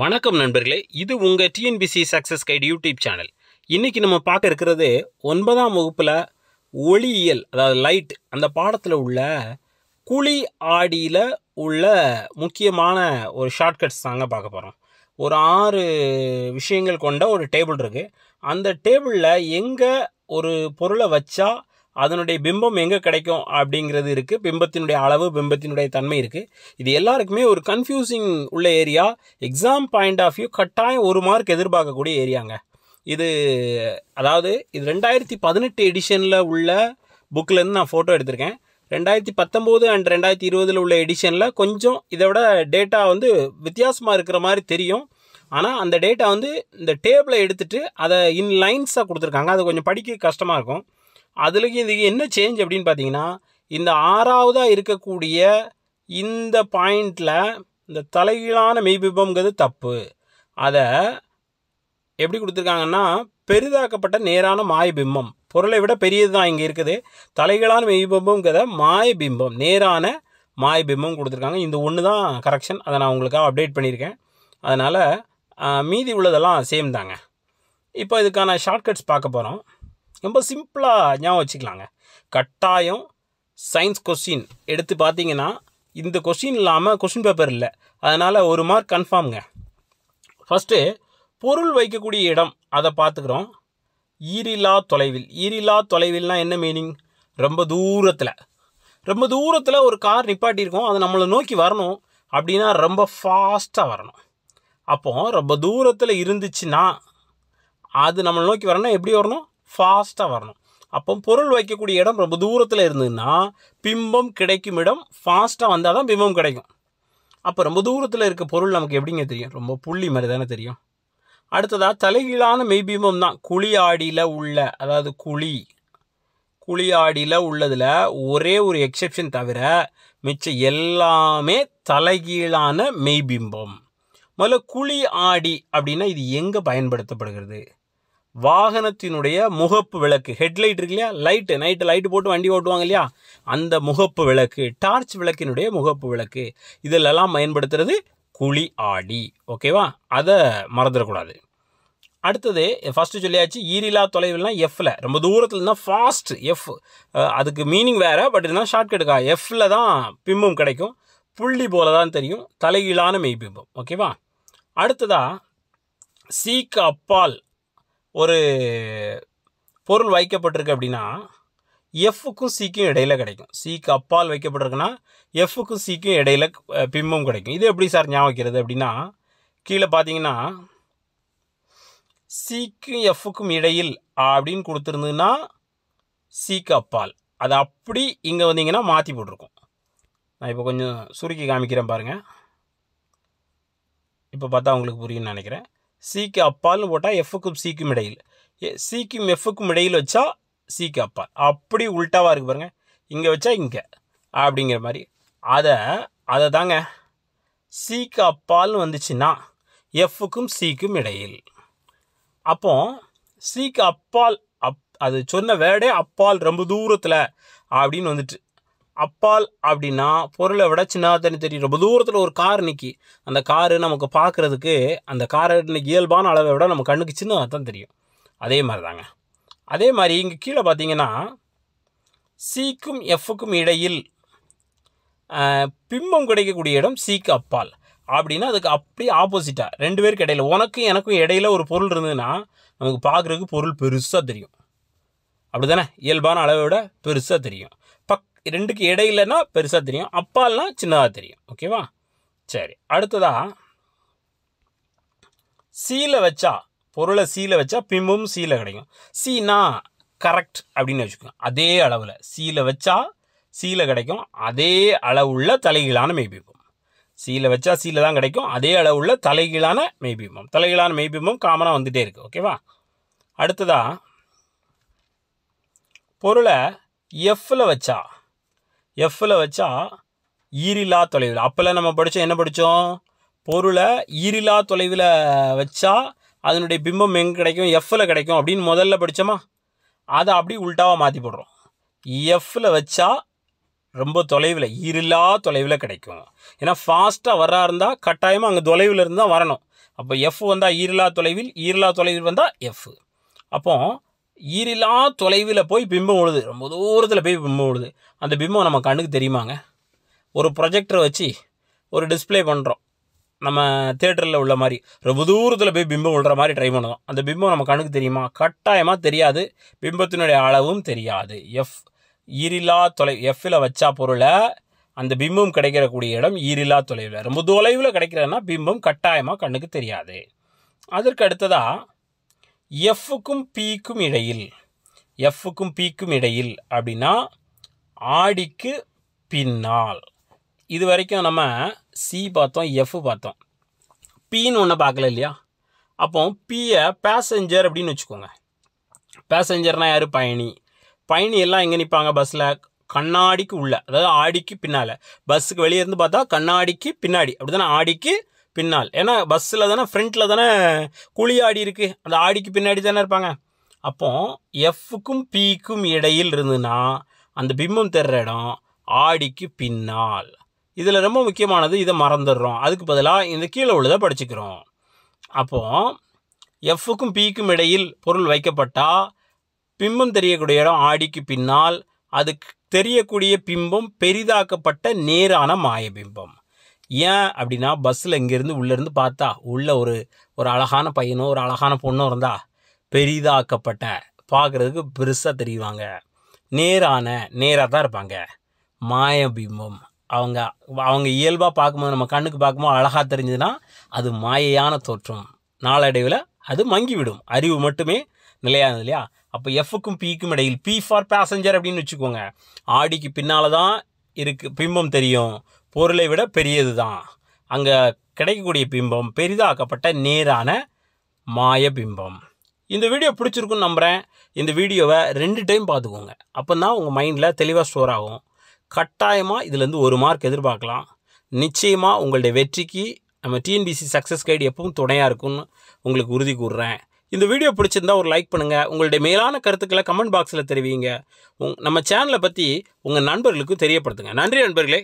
வணக்கம் நண்பர்களே இது உங்கள் TNPSC success guide YouTube channel இன்றைக்கி நம்ம பார்க்க இருக்கிறது ஒன்பதாம் வகுப்பில் ஒளியியல் அதாவது லைட் அந்த பாடத்தில் உள்ள குழி ஆடியில் உள்ள முக்கியமான ஒரு ஷார்ட்கட்ஸ் தாங்க பார்க்க போகிறோம் ஒரு ஆறு விஷயங்கள் கொண்ட ஒரு டேபிள் இருக்குது அந்த டேபிளில் எங்கே ஒரு பொருளை வச்சா அதனுடைய பிம்பம் எங்கே கிடைக்கும் அப்படிங்கிறது இருக்குது பிம்பத்தினுடைய அளவு பிம்பத்தினுடைய தன்மை இருக்குது இது எல்லாருக்குமே ஒரு கன்ஃபியூசிங் உள்ள area exam point of view கட்டாயம் ஒரு மார்க் எதிர்பார்க்கக்கூடிய ஏரியாங்க இது அதாவது இது ரெண்டாயிரத்தி பதினெட்டு எடிஷனில் உள்ள புக்கிலேருந்து நான் ஃபோட்டோ எடுத்திருக்கேன் ரெண்டாயிரத்தி பத்தொம்போது அண்ட் ரெண்டாயிரத்தி இருபதில் உள்ள எடிஷனில் கொஞ்சம் இதை விட டேட்டா வந்து வித்தியாசமாக இருக்கிற மாதிரி தெரியும் ஆனால் அந்த டேட்டா வந்து இந்த டேபிளை எடுத்துகிட்டு அதை இன் லைன்ஸாக கொடுத்துருக்காங்க அது கொஞ்சம் படிக்க கஷ்டமாக இருக்கும் அதில் இது என்ன சேஞ்ச் அப்படின்னு பார்த்தீங்கன்னா இந்த ஆறாவதாக இருக்கக்கூடிய இந்த பாயிண்டில் இந்த தலைகீழான மெய்பிம்பம்ங்கிறது தப்பு அதை எப்படி கொடுத்துருக்காங்கன்னா பெரிதாக்கப்பட்ட நேரான மாயபிம்பம் பொருளை விட பெரியது தான் இங்கே இருக்குது தலைகளான மெய்பிம்பம்ங்கிறத மாயபிம்பம் நேரான மாயபிம்பம் கொடுத்துருக்காங்க இந்த ஒன்று தான் கரெக்ஷன் அதை நான் உங்களுக்காக அப்டேட் பண்ணியிருக்கேன் அதனால் மீதி உள்ளதெல்லாம் சேம் தாங்க இப்போ இதுக்கான ஷார்ட்கட்ஸ் பார்க்க போகிறோம் ரொம்ப சிம்பிளாக ஞாபகம் வச்சுக்கலாங்க கட்டாயம் சயின்ஸ் கொஸ்டின் எடுத்து பார்த்தீங்கன்னா இந்த கொஸ்டின் இல்லாமல் கொஸ்டின் பேப்பர் இல்லை அதனால் ஒரு மார்க் கன்ஃபார்ம்ங்க ஃபஸ்ட்டு பொருள் வைக்கக்கூடிய இடம் அதை பார்த்துக்குறோம் ஈரில்லா தொலைவில் ஈரில்லா தொலைவில்னால் என்ன மீனிங் ரொம்ப தூரத்தில் ரொம்ப தூரத்தில் ஒரு கார் நிப்பாட்டியிருக்கோம் அது நம்மளை நோக்கி வரணும் அப்படின்னா ரொம்ப ஃபாஸ்ட்டாக வரணும் அப்போது ரொம்ப தூரத்தில் இருந்துச்சுன்னா அது நம்மளை நோக்கி வரணும் எப்படி வரணும் ஃபாஸ்ட்டாக வரணும் அப்போ பொருள் வைக்கக்கூடிய இடம் ரொம்ப தூரத்தில் இருந்ததுன்னா பிம்பம் கிடைக்கும் இடம் ஃபாஸ்ட்டாக வந்தால் தான் பிம்பம் கிடைக்கும் அப்போ ரொம்ப தூரத்தில் இருக்க பொருள் நமக்கு எப்படிங்க தெரியும் ரொம்ப புள்ளி மாதிரி தானே தெரியும் அடுத்ததாக தலைகீழான மெய்பிம்பம் தான் குழி ஆடியில் உள்ள அதாவது குழி குழி ஆடியில் உள்ளதில் ஒரே ஒரு எக்ஸெப்ஷன் தவிர மிச்சம் எல்லாமே தலைகீழான மெய்பிம்பம் முதல்ல குழி ஆடி அப்படின்னா இது எங்கே பயன்படுத்தப்படுகிறது வாகனத்தினுடைய முகப்பு விளக்கு ஹெட்லைட் இருக்கு இல்லையா லைட்டு நைட்டு லைட்டு போட்டு வண்டி ஓட்டுவாங்க இல்லையா அந்த முகப்பு விளக்கு டார்ச் விளக்கினுடைய முகப்பு விளக்கு இதிலெல்லாம் பயன்படுத்துறது குழி ஆடி ஓகேவா அதை மறந்துடக்கூடாது அடுத்தது ஃபஸ்ட்டு சொல்லியாச்சு ஈரிலா தொலைவில்னா எஃப்ல ரொம்ப தூரத்தில் இருந்தால் ஃபாஸ்ட் எஃப் அதுக்கு மீனிங் வேறு பட் இருந்தால் ஷார்ட்கட்டுக்கா எஃப்ல தான் பிம்பம் கிடைக்கும் புள்ளி போல தான் தெரியும் தலைகீழான மெய்பிம்பம் ஓகேவா அடுத்ததாக சீக்கு அப்பால் ஒரு பொருள் வைக்கப்பட்டிருக்கு அப்படின்னா எஃப்புக்கும் சிக்கும் இடையில் கிடைக்கும் சிக்கு அப்பால் வைக்கப்பட்டிருக்குன்னா எஃப்புக்கும் சிக்கும் இடையில் பிம்பம் கிடைக்கும் இது எப்படி சார் ஞாபகம் வைக்கிறது அப்படின்னா கீழே பார்த்தீங்கன்னா சிக்கும் எஃப்புக்கும் இடையில் அப்படின்னு கொடுத்துருந்துன்னா சிக்கு அப்பால் அது அப்படி இங்கே வந்தீங்கன்னா மாற்றி போட்டிருக்கும் நான் இப்போ கொஞ்சம் சுருக்கி காமிக்கிறேன் பாருங்கள் இப்போ பார்த்தா உங்களுக்கு புரியும்னு நினைக்கிறேன் சிக்கு அப்பால்னு போட்டால் எஃப்க்கும் சிக்கும் இடையில் சிக்கும் எஃப்க்கும் இடையில் வச்சா சிக்கு அப்பால் அப்படி உல்ட்டாவாக இருக்குது பாருங்கள் இங்கே வச்சா இங்கே அப்படிங்கிற மாதிரி அதை அதை தாங்க சிக்கு அப்பால்னு வந்துச்சுன்னா எஃப்க்கும் சிக்கும் இடையில் அப்போ சிக்கு அப்பால் அப் அது சொன்ன வேர்டே அப்பால் ரொம்ப தூரத்தில் அப்படின்னு வந்துட்டு அப்பால் அப்படின்னா பொருளை விட சின்னதாக தெரியும் ரொம்ப தூரத்தில் ஒரு கார் நிற்கி அந்த காரு நமக்கு பார்க்குறதுக்கு அந்த காரை இயல்பான அளவை விட நம்ம கண்ணுக்கு சின்னதாக தான் தெரியும் அதே மாதிரி தாங்க அதே மாதிரி இங்கே கீழே பார்த்தீங்கன்னா சீக்கும் எஃப்க்கும் இடையில் பிம்பம் கிடைக்கக்கூடிய இடம் சிக்கு அப்பால் அப்படின்னா அதுக்கு அப்படி ஆப்போசிட்டாக ரெண்டு பேருக்கு இடையில் உனக்கும் எனக்கும் இடையில ஒரு பொருள் இருந்ததுன்னா நமக்கு பார்க்குறதுக்கு பொருள் பெருசாக தெரியும் அப்படி தானே இயல்பான அளவை விட பெருசாக தெரியும் ரெண்டுக்கு இடையிலனா பெருசாக தெரியும் அப்பால்னா சின்னதாக தெரியும் ஓகேவா சரி அடுத்ததாக சீல வச்சா பொருளை சீல வச்சா பிம்பும் சீல கிடைக்கும் சீனா கரெக்ட் அப்படின்னு வச்சுக்கோங்க அதே அளவில் சீல வச்சா சீல கிடைக்கும் அதே அளவுள்ள தலைகீழான மெய்பிம்பம் சீல வச்சா சீல தான் கிடைக்கும் அதே அளவுள்ள தலைகீழான மெய்பிம்பம் தலைகீழான மெய்பிம்பம் காமனாக வந்துகிட்டே இருக்குது ஓகேவா அடுத்ததாக பொருளை எஃப்பில் வச்சா எஃப்பில் வச்சா ஈரிலா தொலைவில் அப்போல்லாம் நம்ம படித்தோம் என்ன படித்தோம் பொருளை ஈரிலா தொலைவில் வச்சா அதனுடைய பிம்பம் எங்கே கிடைக்கும் எஃப்பில் கிடைக்கும் அப்படின்னு முதல்ல படித்தோமா அதை அப்படி உல்ட்டாவாக மாற்றி போடுறோம் எஃப்பில் வச்சா ரொம்ப தொலைவில் ஈரிலா தொலைவில் கிடைக்கும் ஏன்னா ஃபாஸ்ட்டாக வர்றா இருந்தால் கட்டாயமாக அங்கே தொலைவில் இருந்தால் வரணும் அப்போ எஃப் வந்தால் ஈரிலா தொலைவில் ஈரிலா தொலைவில் வந்தால் எஃப் அப்போது ஈரில்லா தொலைவில் போய் பிம்பம் விழுது ரொம்ப தூரத்தில் போய் பிம்பம் விழுது அந்த பிம்பம் நம்ம கண்ணுக்கு தெரியுமாங்க ஒரு ப்ரொஜெக்டரை வச்சு ஒரு டிஸ்பிளே பண்ணுறோம் நம்ம தேட்டரில் உள்ள மாதிரி ரொம்ப தூரத்தில் போய் பிம்பம் விழுற மாதிரி ட்ரை பண்ணுவோம் அந்த பிம்பம் நம்ம கண்ணுக்கு தெரியுமா கட்டாயமாக தெரியாது பிம்பத்தினுடைய அளவும் தெரியாது எஃப் ஈரில்லா தொலை எஃப்பில் வச்சா பொருளை அந்த பிம்பம் கிடைக்கிறக்கூடிய இடம் ஈரில்லா தொலைவில் ரொம்ப தொலைவில் கிடைக்கிறதுனா பிம்பம் கட்டாயமாக கண்ணுக்கு தெரியாது அதற்கு அடுத்ததாக எஃப்புக்கும் பிக்கும் இடையில் எஃப்புக்கும் பிக்கும் இடையில் அப்படின்னா ஆடிக்கு பின்னால் இது வரைக்கும் நம்ம சி பார்த்தோம் எஃப் பார்த்தோம் பின்னு ஒன்று பார்க்கல இல்லையா அப்போ பியை பேசஞ்சர் அப்படின்னு வச்சுக்கோங்க பேசஞ்சர்னால் யார் பயணி பயணி எல்லாம் எங்கே நிற்பாங்க பஸ்ஸில் கண்ணாடிக்கு உள்ள அதாவது ஆடிக்கு பின்னால் பஸ்ஸுக்கு வெளியே இருந்து பார்த்தா கண்ணாடிக்கு பின்னாடி அப்படி தானே ஆடிக்கு பின்னால் ஏன்னா பஸ்ஸில் தானே ஃப்ரண்ட்டில் தானே குழி ஆடி இருக்குது அந்த ஆடிக்கு பின்னாடி தானே இருப்பாங்க அப்போ எஃப்க்கும் பிக்கும் இடையில் இருந்துன்னா அந்த பிம்பம் தெர்ற இடம் ஆடிக்கு பின்னால் இதில் ரொம்ப முக்கியமானது இதை மறந்துடுறோம் அதுக்கு பதிலாக இந்த கீழே உள்ளதை படிச்சுக்கிறோம் அப்போது எஃப்க்கும் பிக்கும் இடையில் பொருள் வைக்கப்பட்டால் பிம்பம் தெரியக்கூடிய இடம் ஆடிக்கு பின்னால் அதுக்கு தெரியக்கூடிய பிம்பம் பெரிதாக்கப்பட்ட நேரான மாய பிம்பம் ஏன் அப்படின்னா பஸ்ஸில் இங்கேருந்து உள்ளேருந்து பார்த்தா உள்ளே ஒரு ஒரு அழகான பையனோ ஒரு அழகான பொண்ணோ இருந்தா பெரிதாக்கப்பட்ட பார்க்குறதுக்கு பெருசாக தெரியுவாங்க நேரான நேராக தான் இருப்பாங்க மாயபிம்பம் அவங்க அவங்க இயல்பாக பார்க்கும்போது நம்ம கண்ணுக்கு பார்க்கும்போது அழகாக தெரிஞ்சதுன்னா அது மாயையான தோற்றம் நாளடைவில் அது மங்கிவிடும் அறிவு மட்டுமே நிலையாது இல்லையா அப்போ எஃப்க்கும் பிக்கும் இடையில் பி ஃபார் பேசஞ்சர் அப்படின்னு வச்சுக்கோங்க ஆடிக்கு பின்னால் தான் இருக்குது பிம்பம் தெரியும் பொருளை விட பெரியது தான் அங்கே கிடைக்கக்கூடிய பிம்பம் பெரிதாக்கப்பட்ட நேரான மாய பிம்பம் இந்த வீடியோ பிடிச்சிருக்குன்னு நம்புகிறேன் இந்த வீடியோவை ரெண்டு டைம் பார்த்துக்கோங்க அப்போ தான் உங்கள் மைண்டில் தெளிவாக ஸ்டோர் ஆகும் கட்டாயமாக இதுலேருந்து ஒரு மார்க் எதிர்பார்க்கலாம் நிச்சயமாக உங்களுடைய வெற்றிக்கு நம்ம டிஎன்பிசி சக்ஸஸ் கைடு எப்பவும் துணையாக இருக்கும்னு உங்களுக்கு உறுதி கூறுறேன் இந்த வீடியோ பிடிச்சிருந்தா ஒரு லைக் பண்ணுங்கள் உங்களுடைய மேலான கருத்துக்களை கமெண்ட் பாக்ஸில் தெரிவிங்க உங் நம்ம சேனலை பற்றி உங்கள் நண்பர்களுக்கும் தெரியப்படுத்துங்க நன்றி நண்பர்களே